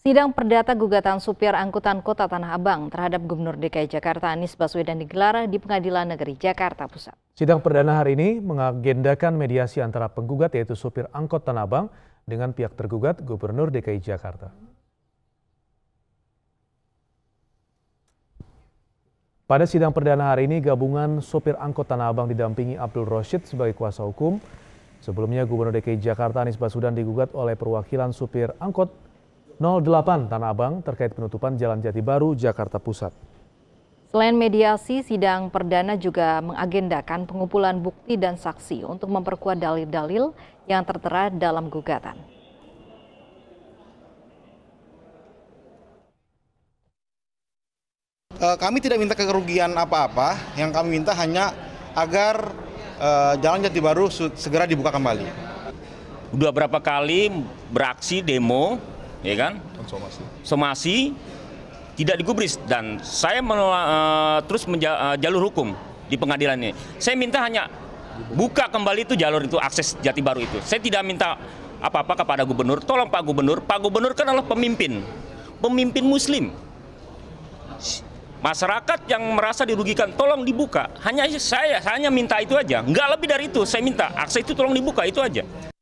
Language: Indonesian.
Sidang perdata gugatan supir angkutan kota Tanah Abang terhadap Gubernur DKI Jakarta Anies Baswedan digelar di Pengadilan Negeri Jakarta Pusat. Sidang perdana hari ini mengagendakan mediasi antara penggugat yaitu supir angkot Tanah Abang dengan pihak tergugat Gubernur DKI Jakarta. Pada sidang perdana hari ini, gabungan sopir angkot Tanah Abang didampingi Abdul Rashid sebagai kuasa hukum. Sebelumnya, Gubernur DKI Jakarta Anies Baswedan digugat oleh perwakilan supir angkot 08 Tanah Abang terkait penutupan Jalan Jati Baru, Jakarta Pusat. Selain mediasi, sidang perdana juga mengagendakan pengumpulan bukti dan saksi untuk memperkuat dalil-dalil yang tertera dalam gugatan. Eh, kami tidak minta kerugian apa-apa, yang kami minta hanya agar eh, Jalan Jati Baru segera dibuka kembali. Sudah berapa kali beraksi demo, ya kan? kan? somasi. Somasi tidak digubris dan saya uh, terus menja, uh, jalur hukum di pengadilan ini. Saya minta hanya buka kembali itu jalur itu akses jati baru itu. Saya tidak minta apa-apa kepada gubernur. Tolong Pak Gubernur, Pak Gubernur kan adalah pemimpin, pemimpin Muslim. Masyarakat yang merasa dirugikan, tolong dibuka. Hanya saya, saya hanya minta itu aja. Nggak lebih dari itu. Saya minta akses itu tolong dibuka itu aja.